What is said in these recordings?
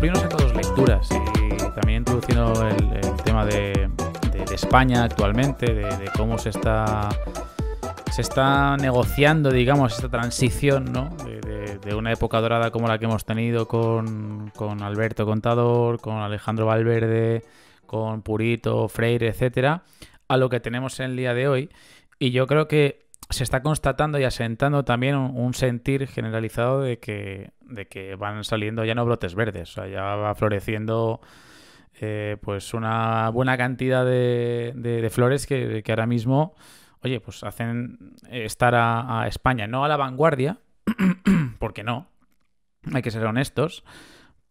primero en dos lecturas y eh, también introduciendo el, tema de, España actualmente, de, cómo se está se está negociando, digamos, esta transición ¿no? de, una época dorada como la que hemos tenido con, Alberto Contador, con Alejandro Valverde, con Purito, Freire, etcétera, a lo que tenemos en el día de hoy. Y yo creo que se está constatando y asentando también un sentir generalizado de que de que van saliendo ya no brotes verdes, o sea, ya va floreciendo eh, pues una buena cantidad de, de, flores que, que, ahora mismo, oye, pues hacen estar a, España, no a la vanguardia, porque no, hay que ser honestos,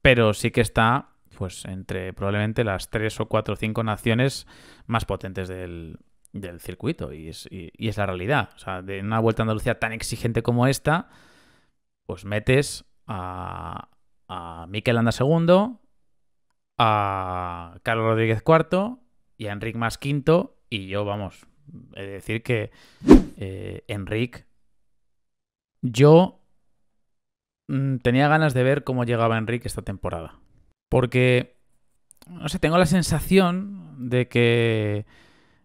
pero sí que está pues entre probablemente las tres o cuatro o cinco naciones más potentes del, circuito y es, es, la realidad. O sea, de una vuelta a Andalucía tan exigente como esta, pues metes a, Miquel Anda segundo, a Carlos Rodríguez cuarto y a Enric Más quinto Y yo, vamos, he de decir que Enrique eh, Enric, yo mm, tenía ganas de ver cómo llegaba Enric esta temporada. Porque, no sé, tengo la sensación de que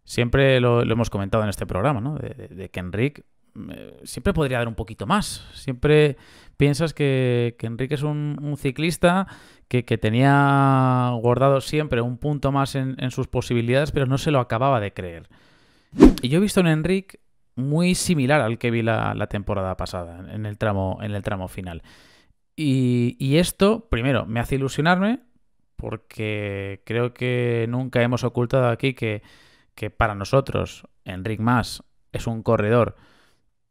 siempre lo, hemos comentado en este programa, ¿no? De, de que Enric eh, siempre podría dar un poquito más. Siempre piensas que, Enrique es un, ciclista que, tenía guardado siempre un punto más en, sus posibilidades, pero no se lo acababa de creer. Y yo he visto en Enrique muy similar al que vi la, temporada pasada, en el tramo, en el tramo final. Y, esto, primero, me hace ilusionarme, porque creo que nunca hemos ocultado aquí que, que para nosotros, Enric Más es un corredor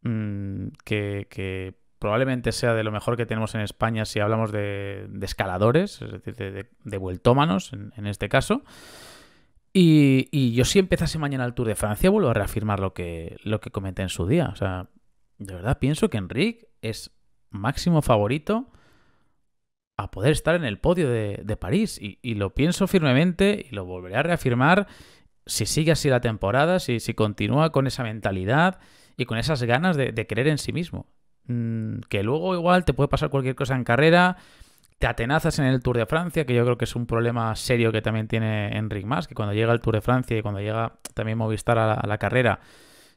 Mm, que, probablemente sea de lo mejor que tenemos en España si hablamos de, escaladores, es decir, de, vueltómanos en, este caso. Y, yo si empezase mañana el Tour de Francia vuelvo a reafirmar lo que, lo que comenté en su día. O sea, de verdad pienso que Enrique es máximo favorito a poder estar en el podio de, París. Y, lo pienso firmemente y lo volveré a reafirmar si sigue así la temporada, si, si continúa con esa mentalidad, y con esas ganas de, de creer en sí mismo. Mm, que luego igual te puede pasar cualquier cosa en carrera, te atenazas en el Tour de Francia, que yo creo que es un problema serio que también tiene Enric Mas, que cuando llega el Tour de Francia y cuando llega también Movistar a la, carrera,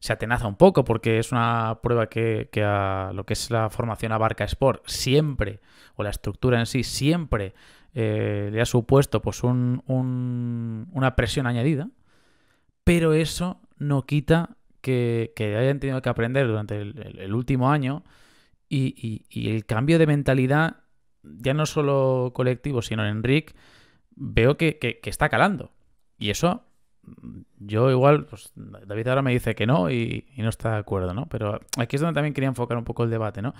se atenaza un poco porque es una prueba que, a lo que es la formación abarca Sport siempre, o la estructura en sí siempre eh, le ha supuesto pues una presión añadida, pero eso no quita que, hayan tenido que aprender durante el, último año y, el cambio de mentalidad, ya no solo colectivo, sino en Enric, veo que, está calando. Y eso, mm, yo igual, pues David ahora me dice que no y, no está de acuerdo, ¿no? Pero aquí es donde también quería enfocar un poco el debate, ¿no?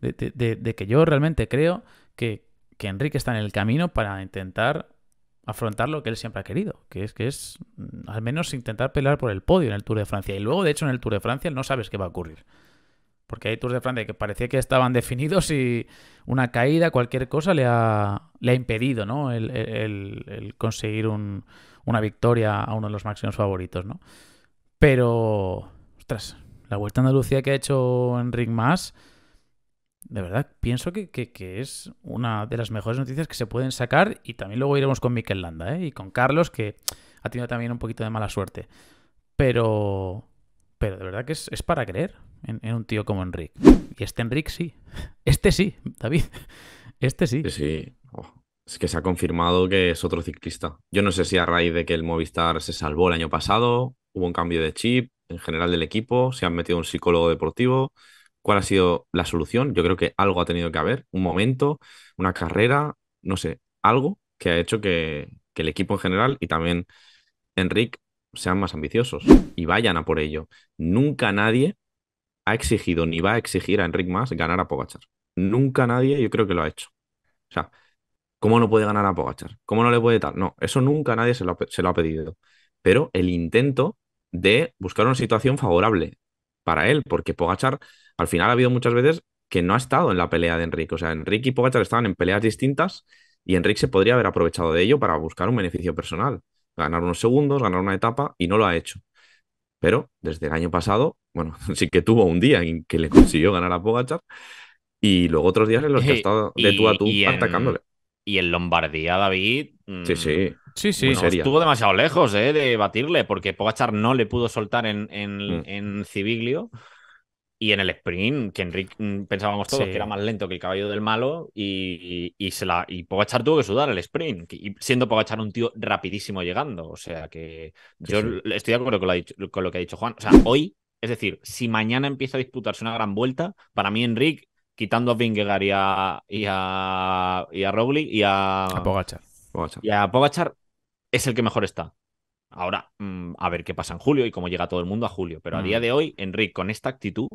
De, que yo realmente creo que, que Enrique está en el camino para intentar afrontar lo que él siempre ha querido, que es que es mm, al menos intentar pelear por el podio en el Tour de Francia. Y luego, de hecho, en el Tour de Francia no sabes qué va a ocurrir. Porque hay Tours de Francia que parecía que estaban definidos y una caída, cualquier cosa, le ha, le ha impedido ¿no? el, conseguir un, una victoria a uno de los máximos favoritos. ¿no? Pero, ostras, la vuelta a Andalucía que ha hecho Enric Mas de verdad, pienso que, es una de las mejores noticias que se pueden sacar y también luego iremos con Mikel Landa ¿eh? y con Carlos, que ha tenido también un poquito de mala suerte. Pero, pero de verdad que es, para creer en, un tío como Enric. Y este Enric sí. Este sí, David. Este sí. Sí, oh, es que se ha confirmado que es otro ciclista. Yo no sé si a raíz de que el Movistar se salvó el año pasado, hubo un cambio de chip en general del equipo, se han metido un psicólogo deportivo cuál ha sido la solución. Yo creo que algo ha tenido que haber, un momento, una carrera, no sé, algo que ha hecho que, el equipo en general y también Enric sean más ambiciosos y vayan a por ello. Nunca nadie ha exigido ni va a exigir a Enric más ganar a Pogachar. Nunca nadie, yo creo que lo ha hecho. O sea, ¿cómo no puede ganar a Pogachar? ¿Cómo no le puede tal? No, eso nunca nadie se lo se lo ha pedido. Pero el intento de buscar una situación favorable para él, porque Pogachar al final ha habido muchas veces que no ha estado en la pelea de Enrique. O sea, Enrique y Pogachar estaban en peleas distintas y Enrique se podría haber aprovechado de ello para buscar un beneficio personal. Ganar unos segundos, ganar una etapa y no lo ha hecho. Pero desde el año pasado, bueno, sí que tuvo un día en que le consiguió ganar a Pogachar y luego otros días en los que ha estado de tú a tú y, atacándole. y en Lombardía, David. Mm, sí, sí. Sí, sí. estuvo demasiado lejos eh, de batirle porque Pogachar no le pudo soltar en, en, mm. en Civiglio. Y en el sprint, que Enrique mm, pensábamos todos que era más lento que el caballo del malo y, y, se la, y Pogachar tuvo que sudar el sprint, y siendo Pogachar un tío rapidísimo llegando. O sea que yo estoy de acuerdo con lo, que ha dicho Juan. O sea, hoy, es decir, si mañana empieza a disputarse una gran vuelta, para mí Enrique, quitando a Vingegaard y a, y y a Rowley y a, a Pogachar. Y a Pogachar es el que mejor está. Ahora, mm, a ver qué pasa en julio y cómo llega todo el mundo a julio. Pero a día mm. de hoy, Enrique, con esta actitud,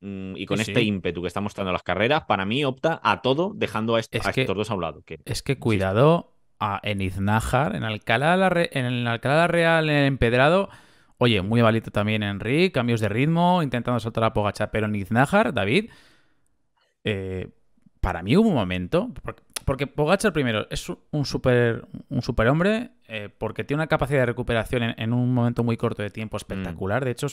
Mm, y con este ímpetu que está mostrando las carreras, para mí opta a todo dejando a, estos dos a un lado. es que cuidado a, en Iznájar, en Alcalá, la en Alcalá la Real, en Empedrado. Oye, muy valito también Enric, cambios de ritmo, intentando soltar a Pogacha, pero en Iznájar, David, eh, para mí hubo un momento, porque, pogacha Pogacar primero es un super, un superhombre, eh, porque tiene una capacidad de recuperación en, un momento muy corto de tiempo mm. espectacular, de hecho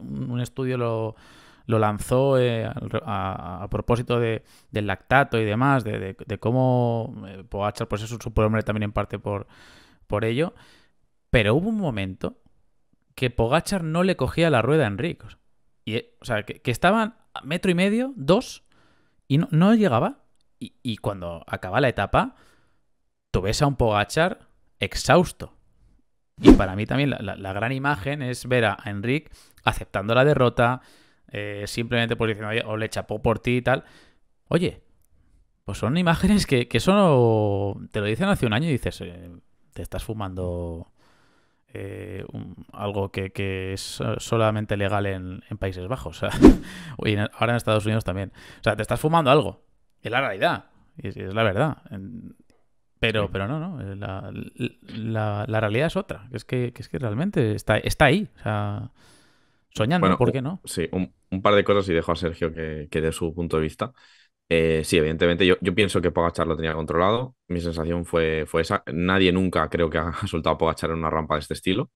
un estudio lo lo lanzó eh, a, propósito de, del lactato y demás, de, cómo eh, Pogachar pues es un superhombre también en parte por, por ello. Pero hubo un momento que Pogachar no le cogía la rueda a Enrique. Y, eh, o sea, que, estaban a metro y medio, dos, y no, llegaba. Y, cuando acaba la etapa, tú ves a un Pogachar exhausto. Y para mí también la, la gran imagen es ver a Enrique aceptando la derrota, eh, simplemente por pues diciendo, o le chapó por ti y tal. Oye, pues son imágenes que, que te lo dicen hace un año y dices, eh, te estás fumando eh, algo que, es solamente legal en, Países Bajos. y ahora en Estados Unidos también. O sea, te estás fumando algo. Es la realidad. Es, es la verdad. Pero, pero no, no. La, realidad es otra. Es que, es que realmente está, está ahí. O sea. Soñando, ¿por qué no? Sí, un, par de cosas y dejo a Sergio que, dé su punto de vista. Eh, sí, evidentemente, yo, pienso que Pogachar lo tenía controlado. Mi sensación fue, esa. Nadie nunca creo que ha soltado a Pogachar en una rampa de este estilo.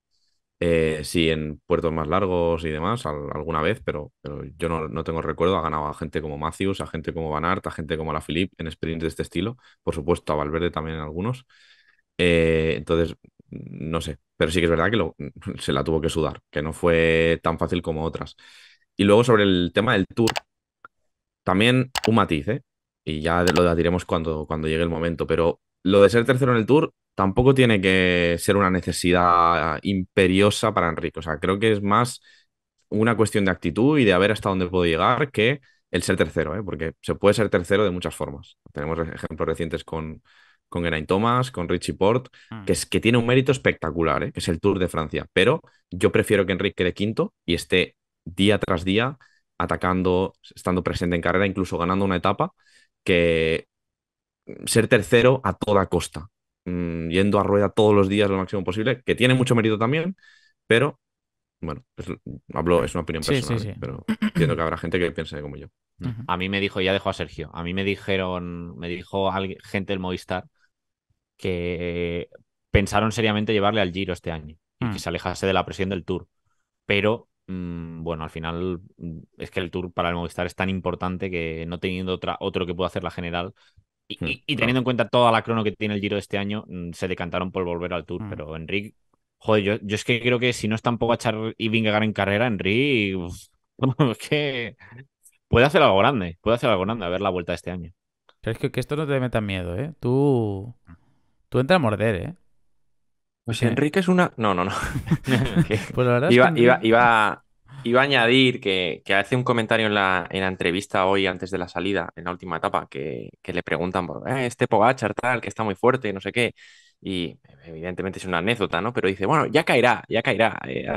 Eh, sí, en puertos más largos y demás, alguna vez, pero, yo no, tengo recuerdo. Ha ganado a gente como Matthews, a gente como Van Aert, a gente como la Philippe en sprints de este estilo. Por supuesto, a Valverde también en algunos. Eh, entonces, no sé, pero sí que es verdad que se la tuvo que sudar, que no fue tan fácil como otras. Y luego sobre el tema del tour, también un matiz, ¿eh? y ya lo diremos cuando, cuando llegue el momento, pero lo de ser tercero en el tour tampoco tiene que ser una necesidad imperiosa para Enrique, o sea, creo que es más una cuestión de actitud y de ver hasta dónde puedo llegar que el ser tercero, ¿eh? porque se puede ser tercero de muchas formas. Tenemos ejemplos recientes con, con Geraint Thomas, con Richie Port, mm. que, es, que tiene un mérito espectacular, ¿eh? que es el Tour de Francia. Pero yo prefiero que Enrique quede quinto y esté día tras día atacando, estando presente en carrera, incluso ganando una etapa, que ser tercero a toda costa, mm, yendo a rueda todos los días lo máximo posible, que tiene mucho mérito también, pero bueno, es, hablo, es una opinión personal, pero entiendo que habrá gente que piense como yo. A mí me dijo, ya dejó a Sergio, a mí me dijeron, me dijo gente del Movistar que pensaron seriamente llevarle al Giro este año y que hmm. se alejase de la presión del Tour. Pero mm, bueno, al final mm, es que el Tour para el Movistar es tan importante que no teniendo otra, otro que pueda hacer la general y, hmm, teniendo en cuenta toda la crono que tiene el Giro este año, mm, se decantaron por volver al Tour. Hmm. Pero Enrique, joder, yo, es que creo que si no es tampoco a echar y vingar en carrera, Enrique, es que puede hacer algo grande, puede hacer algo grande a ver la vuelta de este año. es que, que esto no te meta miedo, ¿eh? Tú Tú entras a morder, ¿eh? Pues Enrique es una. No, no, no. pues la verdad iba, iba, a añadir que, hace un comentario en la, entrevista hoy antes de la salida, en la última etapa, que, le preguntan eh, este Pogachar tal, que está muy fuerte y no sé qué. Y evidentemente es una anécdota, ¿no? Pero dice, bueno, ya caerá, ya caerá. Eh,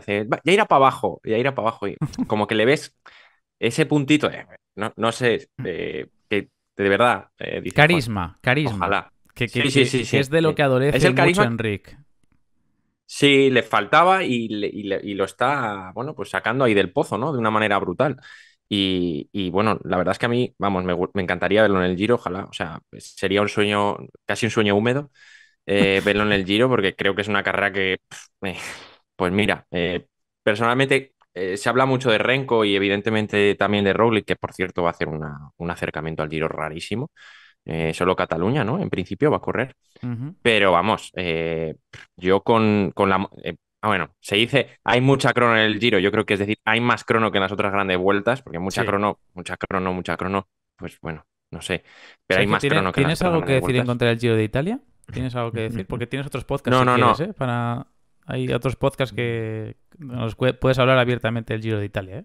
ya irá para abajo, ya irá para abajo. Y como que le ves ese puntito, eh, no, sé, de verdad. carisma, carisma. Ojalá. Sí, sí, sí, es de lo que adolece el mucho Enrique. Sí, le faltaba y, lo está, bueno, pues sacando ahí del pozo, ¿no? De una manera brutal. Y, bueno, la verdad es que a mí, vamos, me, encantaría verlo en el Giro, ojalá. O sea, pues sería un sueño, casi un sueño húmedo eh, verlo en el Giro, porque creo que es una carrera que, eh, pues mira, eh, personalmente se habla mucho de Renko y evidentemente también de Roglic, que por cierto va a hacer un acercamiento al Giro rarísimo. Eh, solo Cataluña, ¿no? En principio va a correr. Pero vamos, eh, yo con, la... Eh, ah, bueno, se dice, hay mucha crono en el giro, yo creo que es decir, hay más crono que en las otras grandes vueltas, porque mucha crono, mucha crono, mucha crono, pues bueno, no sé, pero hay más crono que ¿Tienes en las algo que decir en contra del giro de Italia? ¿Tienes algo que decir? Porque tienes otros podcasts. No, no, Para... Hay otros podcasts que nos puedes hablar abiertamente del giro de Italia, ¿eh?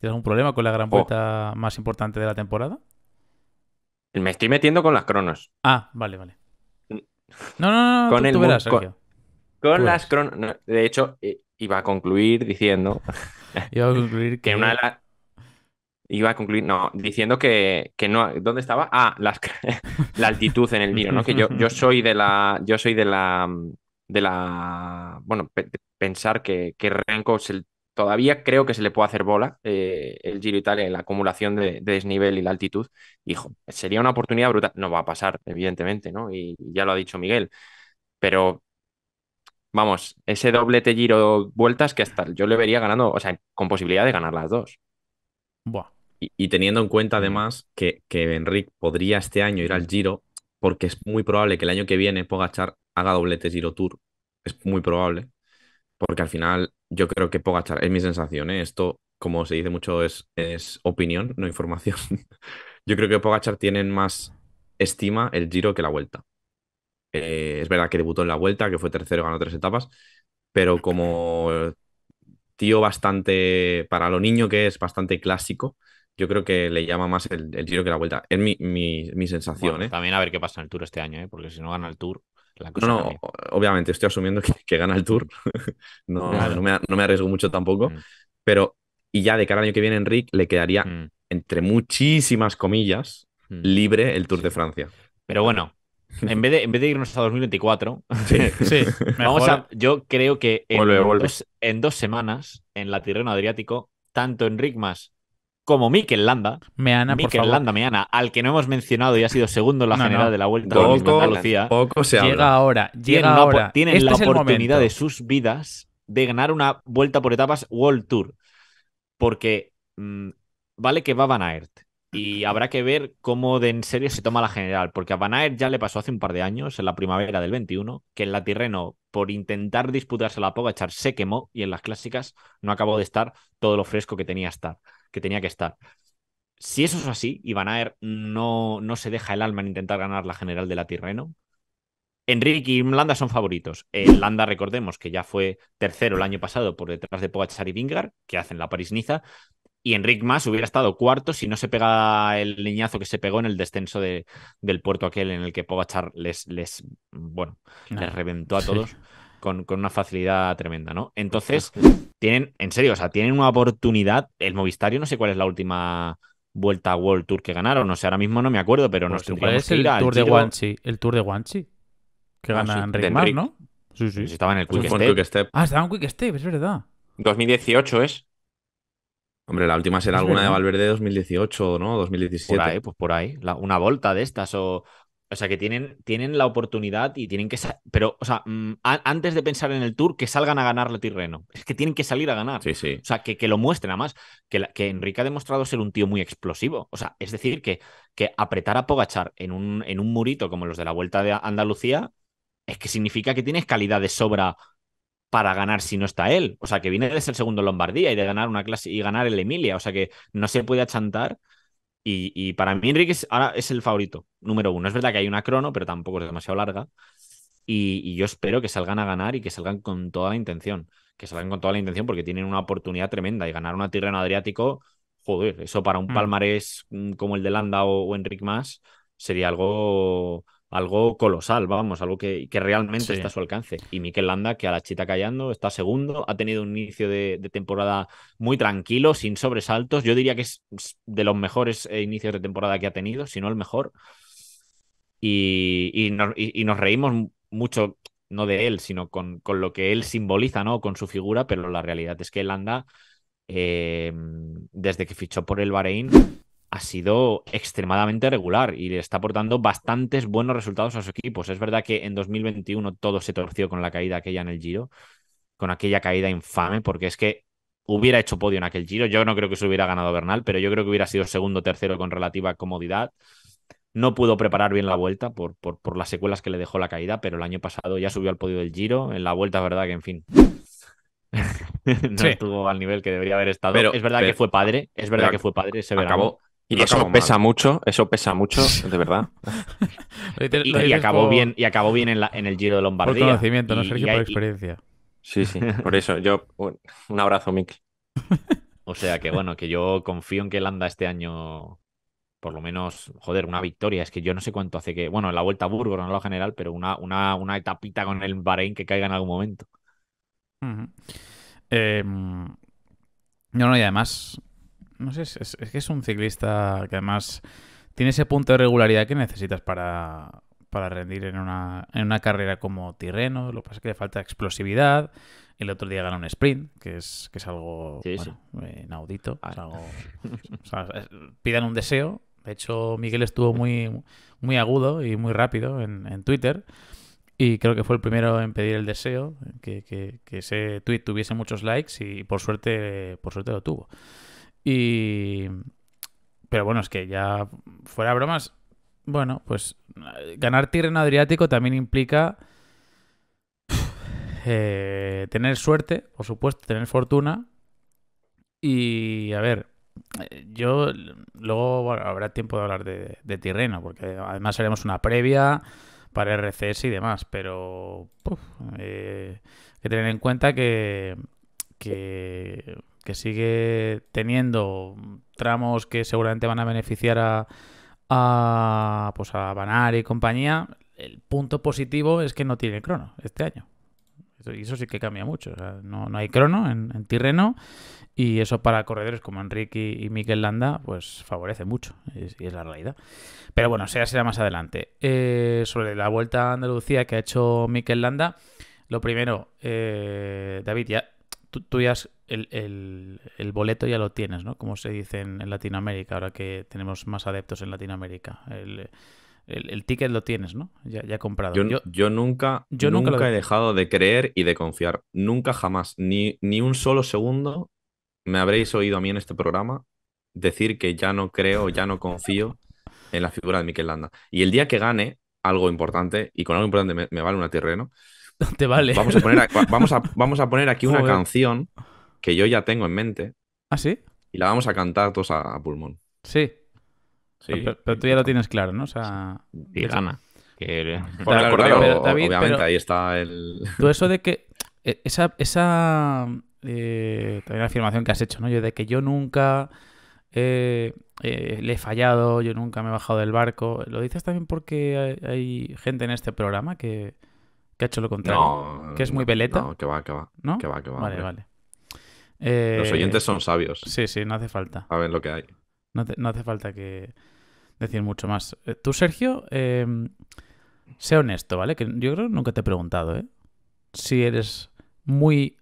¿Tienes algún problema con la gran oh. vuelta más importante de la temporada? Me estoy metiendo con las cronos. Ah, vale, vale. Mm. No, no, no, con Con, las cronos. de hecho, iba a concluir diciendo. iba a concluir que. una de iba a concluir, no, diciendo que, no, ¿dónde estaba? Ah, las, la altitud en el mío, ¿no? Que yo, yo soy de la, yo soy de la, de la, bueno, pensar que, que Renko es el todavía creo que se le puede hacer bola eh, el Giro Italia, la acumulación de, desnivel y la altitud. Hijo, sería una oportunidad brutal. No va a pasar, evidentemente, ¿no? Y, ya lo ha dicho Miguel. Pero vamos, ese doblete Giro vueltas que hasta yo le vería ganando, o sea, con posibilidad de ganar las dos. Y, teniendo en cuenta mm. además que, que Enric podría este año ir al Giro, porque es muy probable que el año que viene Pogachar haga doblete Giro Tour. Es muy probable porque al final yo creo que Pogachar, es mi sensación, ¿eh? esto como se dice mucho es, es opinión, no información. yo creo que Pogachar tiene más estima el giro que la vuelta. Eh, es verdad que debutó en la vuelta, que fue tercero, ganó tres etapas, pero como tío bastante, para lo niño que es, bastante clásico, yo creo que le llama más el, giro que la vuelta. Es mi, mi, mi sensación. ¿eh? También a ver qué pasa en el Tour este año, porque si no gana el Tour no, obviamente estoy asumiendo que, gana el Tour. no, me, arriesgo mucho tampoco. Mm. Pero, y ya de cada año que viene, Enric le quedaría, mm. entre muchísimas comillas, mm. libre el Tour de Francia. Pero bueno, en vez de, en vez de irnos a 2024, yo creo que en, Dos, semanas, en la Tirreno Adriático, tanto Enric más como Mikel Landa. Meana, Landa, al que no hemos mencionado y ha sido segundo en la general de la Vuelta Llega ahora, llega ahora. Este la oportunidad de sus vidas de ganar una Vuelta por Etapas World Tour. Porque mm, vale que va Van Aert, y habrá que ver cómo de en serio se toma la general, porque a Van Aert ya le pasó hace un par de años, en la primavera del 21, que en la Tirreno, por intentar disputarse la Pogachar, se quemó y en las clásicas no acabó de estar todo lo fresco que tenía estar que tenía que estar. Si eso es así, Van Aer no, no se deja el alma en intentar ganar la general de la Tirreno. Enrique y Landa son favoritos. Eh, Landa, recordemos que ya fue tercero el año pasado por detrás de Pogachar y Vingar, que hacen la París-Niza. Y Enrique más hubiera estado cuarto si no se pega el leñazo que se pegó en el descenso del puerto aquel en el que Pogachar les, bueno, les reventó a todos con, una facilidad tremenda, ¿no? Entonces, tienen, en serio, o sea, tienen una oportunidad. El movistario no sé cuál es la última vuelta a World Tour que ganaron. No sé, ahora mismo no me acuerdo, pero no nos el Tour de Guanchi, el Tour de Guanchi. Que ah, ganan sí, ¿no? Sí, sí. Estaba en el Quick, Step. Ah, estaba en Quick Step, es verdad. 2018 es. Hombre, la última será alguna de Valverde 2018, ¿no? 2017. Por ahí, pues por ahí. una vuelta de estas o o sea, que tienen, tienen la oportunidad y tienen que. Pero, o sea, mm, antes de pensar en el Tour, que salgan a ganar el Tirreno. Es que tienen que salir a ganar. Sí, sí. O sea, que, que lo muestren. Además, que, que Enrique ha demostrado ser un tío muy explosivo. O sea, es decir, que, que apretar a Pogachar en un, en un murito como los de la Vuelta de Andalucía, es que significa que tienes calidad de sobra para ganar si no está él. O sea, que viene de ser segundo Lombardía y de ganar una clase y ganar el Emilia. O sea, que no se puede achantar y, para mí Enrique ahora es el favorito, número uno. Es verdad que hay una crono, pero tampoco es demasiado larga. Y, yo espero que salgan a ganar y que salgan con toda la intención. Que salgan con toda la intención porque tienen una oportunidad tremenda. Y ganar una en Adriático, joder, eso para un mm. palmarés mm, como el de Landa o, Enrique Más sería algo algo colosal, vamos, algo que, que realmente está a su alcance. Y Mikel Landa, que a la chita callando, está segundo, ha tenido un inicio de, temporada muy tranquilo, sin sobresaltos. Yo diría que es de los mejores eh, inicios de temporada que ha tenido, si no el mejor. Y, nos, reímos mucho, no de él, sino con, con, lo que él simboliza, ¿no? Con su figura, pero la realidad es que Landa, eh, desde que fichó por el Bahrein, ha sido extremadamente regular y le está aportando bastantes buenos resultados a sus equipos. Es verdad que en 2021 todo se torció con la caída aquella en el Giro, con aquella caída infame, porque es que hubiera hecho podio en aquel Giro. Yo no creo que se hubiera ganado Bernal, pero yo creo que hubiera sido segundo o tercero con relativa comodidad. No pudo preparar bien la vuelta por, por, las secuelas que le dejó la caída, pero el año pasado ya subió al podio del Giro. En la vuelta es verdad que, en fin, no estuvo al nivel que debería haber estado. Pero, es verdad que fue padre, es verdad que fue padre se acabó, y eso pesa mucho, eso pesa mucho, de verdad. y, acabó bien, y acabó bien en, el Giro de Lombardía. Por conocimiento, no sé y, por experiencia. Sí, sí, por eso. Yo, un abrazo, Mick. o sea que bueno, que yo confío en que Landa este año, por lo menos, joder, una victoria. Es que yo no sé cuánto hace que, bueno, en la vuelta a Burgos, no lo general, pero una, una, una etapita con el Bahrein que caiga en algún momento. Em, no, no, y además, no sé, es, que es un ciclista que además tiene ese punto de regularidad que necesitas para, rendir en una, carrera como Tirreno. Lo que pasa es que le falta explosividad. El otro día gana un sprint, que es, que es algo inaudito. Ah. pidan un deseo. De hecho, Miguel estuvo muy, muy agudo y muy rápido en, Twitter. Y creo que fue el primero en pedir el deseo, que, que, que ese tweet tuviese muchos likes y por suerte, por suerte lo tuvo. Y... Pero bueno, es que ya fuera bromas, bueno, pues ganar Tirreno Adriático también implica eh, tener suerte, por supuesto, tener fortuna. Y a ver, yo luego habrá tiempo de hablar de, Tirreno, porque además haremos una previa para RCS y demás, pero eh, hay que tener en cuenta que que, sigue teniendo tramos que seguramente van a beneficiar a, a, pues a Banar y compañía, el punto positivo es que no tiene crono este año. Y eso sí que cambia mucho. no, hay crono en, Tirreno y eso para corredores como Enrique y, Miguel Landa pues favorece mucho y es, la realidad. Pero bueno, será más adelante. Eh, sobre la vuelta a Andalucía que ha hecho Miquel Landa, lo primero, eh, David, ya, tú, ya el, boleto ya lo tienes, ¿no? Como se dice en, Latinoamérica, ahora que tenemos más adeptos en Latinoamérica. El, ticket lo tienes, ¿no? Ya, ya comprado. Yo, nunca, nunca, he dejado de creer y de confiar. Nunca jamás, ni, ni un solo segundo me habréis oído a mí en este programa decir que ya no creo, ya no confío en la figura de Miquel Landa. Y el día que gane algo importante, y con algo importante me, vale vale tierra, ¿no? Te vale. Vamos a poner, vamos a, vamos a poner aquí una canción que yo ya tengo en mente. ¿Ah, sí? Y la vamos a cantar todos a, pulmón. Sí. Pero, tú ya lo tienes claro, ¿no? O sea. Y gana. Que... obviamente, ahí está el. Tú, eso de que. Eh, esa. esa eh, también la afirmación que has hecho, ¿no? Yo de que yo nunca. Eh, le he fallado, yo nunca me he bajado del barco. ¿Lo dices también porque hay gente en este programa que, que ha hecho lo contrario. que es muy veleta. que va, que va. Vale, vale. Los eh, oyentes son sabios. Sí, sí, no hace falta. A ver lo que hay. No, hace falta que decir mucho más. Eh, tú, Sergio, eh, sé honesto, ¿vale? Que yo creo que nunca te he preguntado, ¿eh? Si eres muy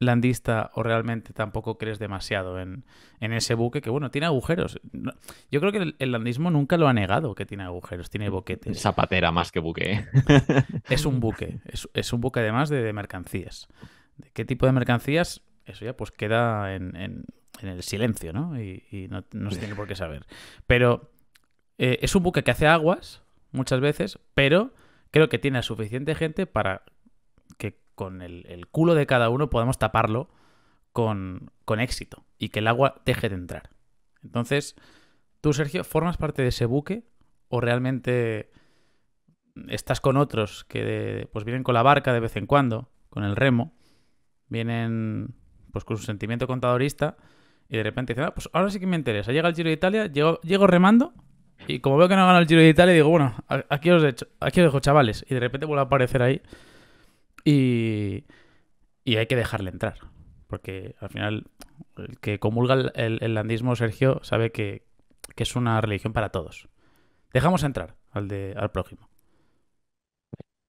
landista o realmente tampoco crees demasiado en, ese buque que, bueno, tiene agujeros. Yo creo que el, landismo nunca lo ha negado que tiene agujeros, tiene boquetes. Zapatera más que buque. ¿eh? es un buque, es, un buque además de, mercancías. ¿De qué tipo de mercancías? Eso ya pues queda en, en, el silencio, ¿no? Y, no, se tiene por qué saber. Pero eh, es un buque que hace aguas muchas veces, pero creo que tiene a suficiente gente para con el, culo de cada uno podemos taparlo con, éxito y que el agua deje de entrar. Entonces, tú, Sergio, ¿formas parte de ese buque o realmente estás con otros que pues vienen con la barca de vez en cuando, con el remo, vienen pues con su sentimiento contadorista y de repente dicen, ah, pues ahora sí que me interesa, llega el Giro de Italia, llego, llego remando y como veo que no gano el Giro de Italia, digo, bueno, aquí os, he hecho, aquí os dejo chavales y de repente vuelve a aparecer ahí y, hay que dejarle entrar. Porque al final, el que comulga el, landismo, Sergio, sabe que, es una religión para todos. Dejamos entrar al, de, al prójimo.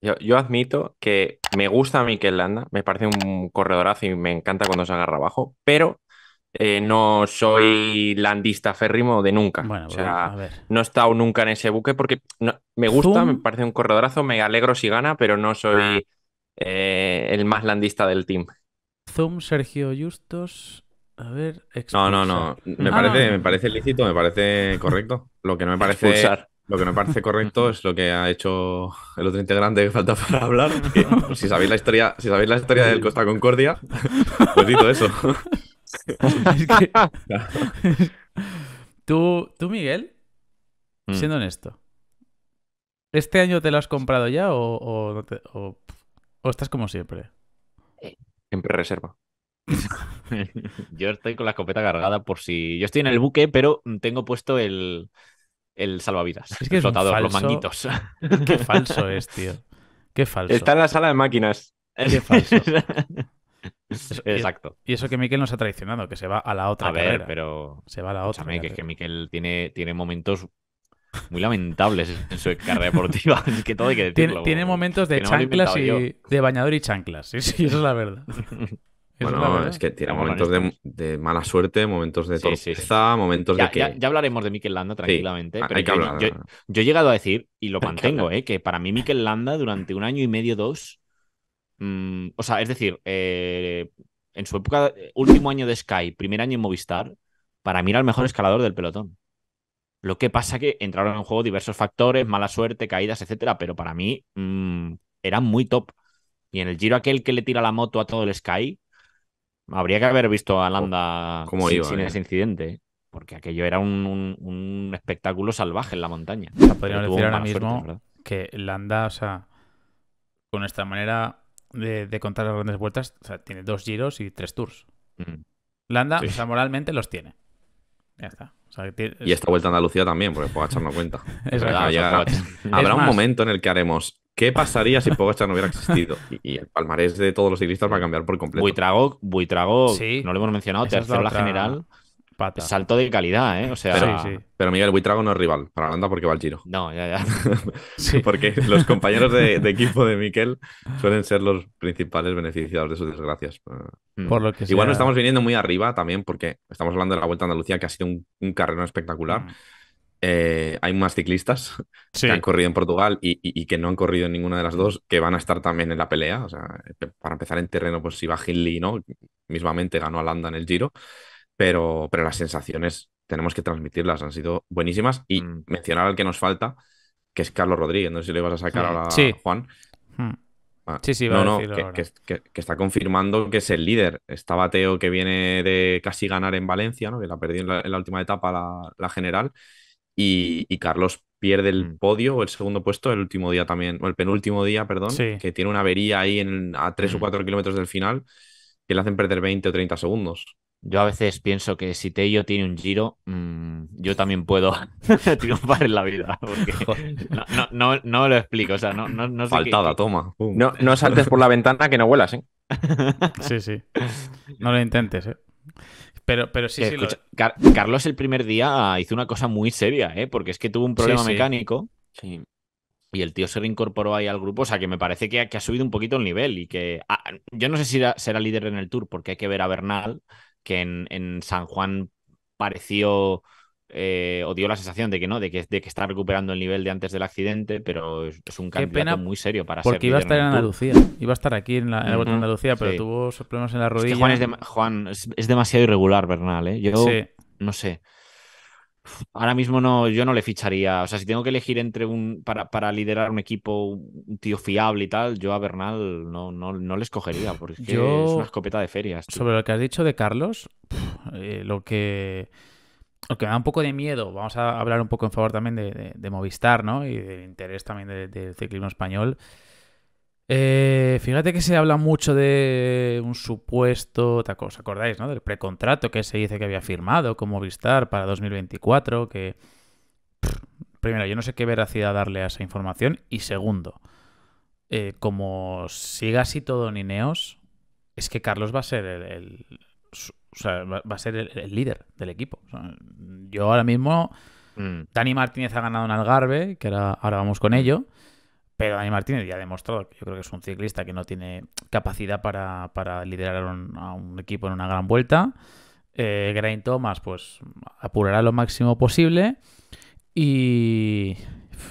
Yo, admito que me gusta a Mikel Landa, me parece un corredorazo y me encanta cuando se agarra abajo, pero eh, no soy landista férrimo de nunca. no he estado nunca en ese buque porque me gusta, me parece un corredorazo, me alegro si gana, pero no soy. Ah. Eh, el más landista del team. Zoom, Sergio Justos. A ver, No, no, no. Me, ah, parece, me parece lícito, me parece correcto. Lo que no me parece. Lo que me parece correcto es lo que ha hecho el otro integrante que falta para hablar. si sabéis la historia, si sabéis la historia del Costa Concordia, pues eso. ¿Tú, tú, Miguel, mm. siendo honesto, ¿este año te lo has comprado ya o, o, o ¿O estás como siempre? Siempre reserva. yo estoy con la escopeta cargada por si. Yo estoy en el buque, pero tengo puesto el, salvavidas. Es que es los manguitos. Qué falso es, tío. Qué falso. Está en la sala de máquinas. Qué falso. Exacto. Y, eso que Miquel nos ha traicionado, que se va a la otra. A ver, pero. Se va a la otra. que Miquel tiene, tiene momentos muy lamentables en su carrera deportiva. Tiene, momentos de chanclas y. de bañador y chanclas. Sí, sí, eso es la verdad. Bueno, es, que tiene momentos de, mala suerte, momentos de torpeza, momentos de que... Ya, hablaremos de Mikel Landa tranquilamente, pero hay que yo, yo, he llegado a decir, y lo mantengo, eh, que para mí Mikel Landa durante un año y medio, dos... Mm, o sea, es decir, eh, en su época, eh, último año de Sky, primer año en Movistar, para mí era el mejor escalador del pelotón. Lo que pasa que entraron en juego diversos factores, mala suerte, caídas, etcétera, pero para mí mm, era eran muy top. Y en el giro aquel que le tira la moto a todo el Sky, habría que haber visto a Landa oh, sin, eh? ese incidente, porque aquello era un, espectáculo salvaje en la montaña. podríamos decir ahora mismo que Landa, o sea, con nuestra manera de, contar las grandes vueltas, o sea, tiene dos giros y tres tours. Mm. Landa, o sea, moralmente los tiene y esta vuelta a Andalucía también, porque puedo no cuenta. habrá un momento en el que haremos ¿Qué pasaría si Pogachar no hubiera existido? Y, el palmarés de todos los ciclistas va a cambiar por completo. Buitrago, Buitrago no lo hemos mencionado, tercero la, la general. Salto de calidad, ¿eh? O sea, pero, Miguel Buitrago no es rival para Holanda porque va al giro. No, ya, ya. Porque los compañeros de, equipo de Miquel suelen ser los principales beneficiados de sus desgracias. Mm. Por lo que Igual no estamos viniendo muy arriba también porque estamos hablando de la Vuelta a Andalucía que ha sido un, carrero espectacular. Mm. Eh, hay más ciclistas que han corrido en Portugal y, que no han corrido en ninguna de las dos que van a estar también en la pelea. Eh, para empezar en terreno, pues si va Hindley, ¿no? Mismamente ganó a Landa en el Giro pero, las sensaciones tenemos que transmitirlas, han sido buenísimas. Y mm. mencionar al que nos falta, que es Carlos Rodríguez, no sé si lo ibas a sacar a Juan. Hmm. Ah, sí, sí, va a que, está confirmando que es el líder. Está Bateo que viene de casi ganar en Valencia, ¿no? que la perdió en la, última etapa la, general. Y, Carlos pierde el mm. podio o el segundo puesto el último día también, o el penúltimo día, perdón, que tiene una avería ahí a 3 o 4 mm. kilómetros del final que le hacen perder 20 o 30 segundos. Yo a veces pienso que si Tello tiene un giro, mm, yo también puedo triunfar en la vida. no, no, lo explico. O sea, no, Faltada, toma. No, no saltes por la ventana que no vuelas, ¿eh? Sí, sí. No lo intentes, ¿eh? Pero, pero sí, Carlos el primer día hizo una cosa muy seria, ¿eh? Porque es que tuvo un problema mecánico. Sí. Y el tío se reincorporó ahí al grupo, o sea que me parece que ha, subido un poquito el nivel y que ah, yo no sé si será líder en el tour porque hay que ver a Bernal, que en, San Juan pareció eh, o dio la sensación de que no, de que, de que está recuperando el nivel de antes del accidente, pero es, un cambio muy serio para porque ser. Porque iba a estar en Andalucía, iba a estar aquí en la, en Andalucía, pero tuvo problemas en la rodilla. Juan, es, demasiado irregular, Bernal, ¿eh? Yo no sé ahora mismo no, yo no le ficharía. O sea, si tengo que elegir entre un para, para liderar un equipo, un tío fiable y tal, yo a Bernal no, no, no le escogería, porque yo... es una escopeta de ferias. Sobre lo que has dicho de Carlos, eh, lo que. que me da un poco de miedo, vamos a hablar un poco en favor también de, Movistar, ¿no? Y del interés también del ciclismo español. Eh, fíjate que se habla mucho de un supuesto, ¿os acordáis, no? Del precontrato que se dice que había firmado como vistar para 2024, que... primero, yo no sé qué veracidad darle a esa información. Y segundo, eh, como siga así todo Nineos, es que Carlos va a ser el, o sea, va, a ser el, líder del equipo. yo ahora mismo, Tani mm. Dani Martínez ha ganado en Algarve, que ahora vamos con mm. ello. Pero Dani Martínez ya ha demostrado que yo creo que es un ciclista que no tiene capacidad para, liderar a un equipo en una gran vuelta. Eh, Grain Thomas, pues apurará lo máximo posible. Y.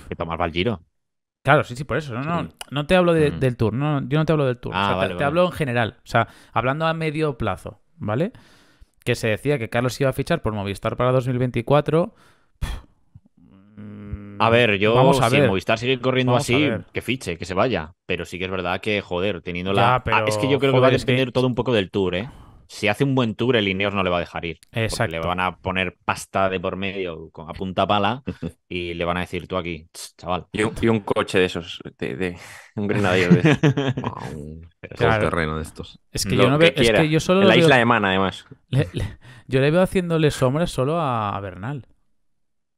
Que Tomás va al giro. Claro, sí, sí, por eso. No, no, no te hablo mm. del tour. No, yo no te hablo del tour. Ah, te, hablo en general. O sea, hablando a medio plazo, ¿vale? Que se decía que Carlos iba a fichar por Movistar para 2024. A ver, yo vamos si Movistar sigue corriendo así, que fiche, que se vaya. Pero sí que es verdad que, joder, teniendo la. Ah, es que yo creo que va a depender todo un poco del tour, ¿eh? Si hace un buen tour, el Ineos no le va a dejar ir. Exacto. Le van a poner pasta de por medio con, a punta pala y le van a decir tú aquí, chaval. Y un, coche de esos, de, un grenadillo de esos. un terreno de estos. Es que yo no veo. Que es que yo solo la isla de Mana, además. yo le veo haciéndole sombras solo a Bernal.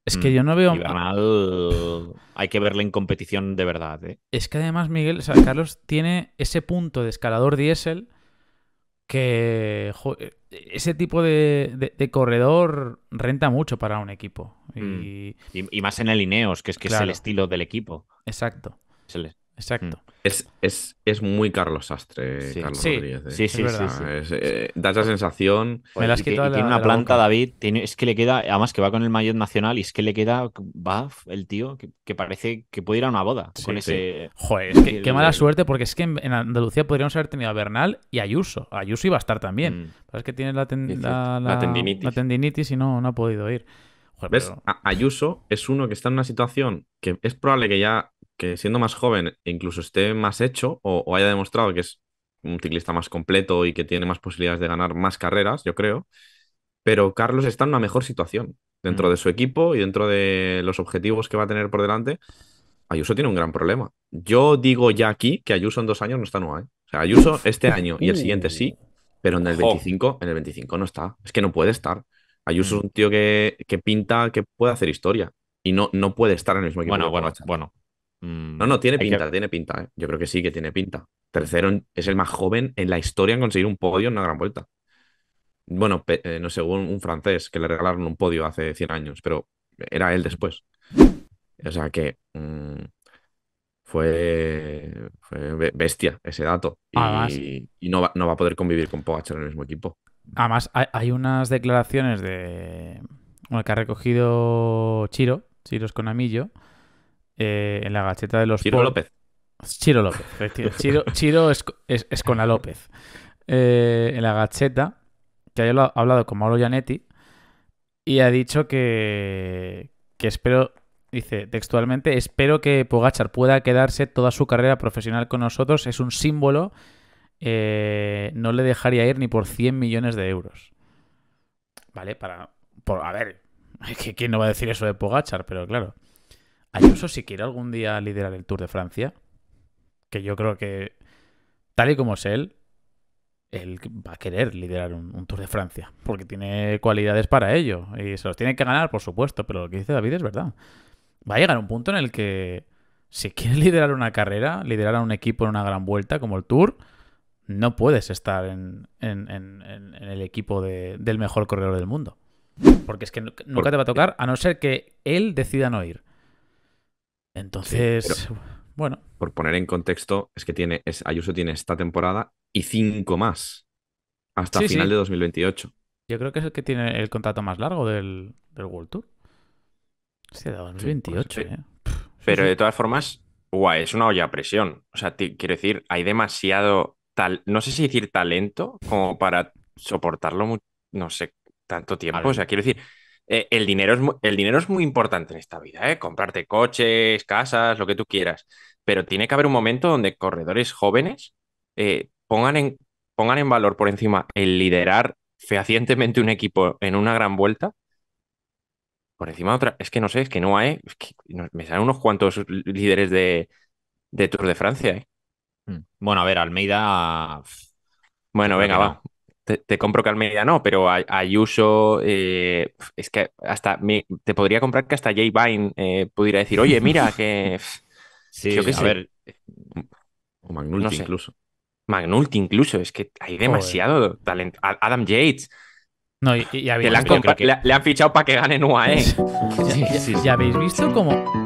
Es que mm, yo no veo. hay que verle en competición de verdad. ¿eh? Es que además, Miguel, o sea, Carlos tiene ese punto de escalador diésel que eh, ese tipo de, corredor renta mucho para un equipo. Mm. Y, más en el Ineos, que es que es el estilo del equipo. Exacto. Exacto. Mm. Es, muy Carlos Sastre, Carlos Rodríguez. ¿eh? Sí, sí, sí, eh, da esa sensación. Me la tiene una planta, David. es que le queda, además que va con el mayor nacional y es que le queda, va el tío, que, parece que puede ir a una boda ese. Joder, es que, qué mala suerte, porque es que en, Andalucía podríamos haber tenido a Bernal y Ayuso. Ayuso iba a estar también. Mm. es que tiene la, tendinitis. y no, no ha podido ir. ¿Ves? Ayuso es uno que está en una situación que es probable que ya siendo más joven incluso esté más hecho o, haya demostrado que es un ciclista más completo y que tiene más posibilidades de ganar más carreras, yo creo. Pero Carlos está en una mejor situación dentro mm. de su equipo y dentro de los objetivos que va a tener por delante. Ayuso tiene un gran problema. Yo digo ya aquí que Ayuso en dos años no está en UAE. ¿eh? O sea, Ayuso este año y el siguiente sí, uh. pero en el 25, en el 25 no está. Es que no puede estar. Ayuso es mm. un tío que, pinta, que puede hacer historia y no, no puede estar en el mismo equipo. Bueno, bueno. Mm, no, no, tiene pinta, tiene pinta. ¿eh? Yo creo que sí que tiene pinta. Tercero es el más joven en la historia en conseguir un podio en una gran vuelta. Bueno, eh, no sé, un, francés que le regalaron un podio hace 100 años, pero era él después. O sea que mm, fue, bestia ese dato. y, no, va, a poder convivir con Poacher en el mismo equipo. Además, hay, unas declaraciones de. Bueno, que ha recogido Chiro, Chiros con Amillo eh, en la gacheta de los... Chiro López. Chiro López, Chiro, es, es, con López. Eh, en la gacheta, que haya hablado con Mauro Gianetti y ha dicho que, que espero, dice textualmente, espero que Pogachar pueda quedarse toda su carrera profesional con nosotros, es un símbolo, eh, no le dejaría ir ni por 100 millones de euros. ¿Vale? Para, a ver, ¿quién no va a decir eso de Pogachar? Pero claro. Ayuso, si quiere algún día liderar el Tour de Francia, que yo creo que, tal y como es él, él va a querer liderar un, Tour de Francia, porque tiene cualidades para ello. Y se los tiene que ganar, por supuesto, pero lo que dice David es verdad. Va a llegar un punto en el que, si quieres liderar una carrera, liderar a un equipo en una gran vuelta como el Tour, no puedes estar en, el equipo del mejor corredor del mundo. Porque es que nunca te va a tocar, a no ser que él decida no ir. Entonces, bueno. Por poner en contexto, es que tiene, Ayuso tiene esta temporada y cinco más hasta el final de 2028. Yo creo que es el que tiene el contrato más largo del, World Tour. de 2028, eh. Pero de todas formas, guay, es una olla a presión. O sea, quiero decir, hay demasiado tal, no sé si decir talento como para soportarlo no sé, tanto tiempo. O sea, quiero decir, eh, el, dinero es, el dinero es muy importante en esta vida, ¿eh? comprarte coches, casas, lo que tú quieras, pero tiene que haber un momento donde corredores jóvenes eh, pongan, en, en valor por encima el liderar fehacientemente un equipo en una gran vuelta por encima de otra, es que no sé, es que no hay, me salen unos cuantos líderes de, de Tour de Francia. ¿eh? Mm. Bueno, a ver, Almeida. Bueno, venga, va te, compro que media no, pero hay Ayuso, eh, es que hasta te podría comprar que hasta Jay Vine eh, pudiera decir, oye, mira, que. sí, a ver. O Magnulti incluso. Magnulti incluso, es que hay demasiado talento. Adam Yates. No, y, habéis... le, han fichado para que ganen UAE. ¿Ya, ¿Ya habéis visto cómo.?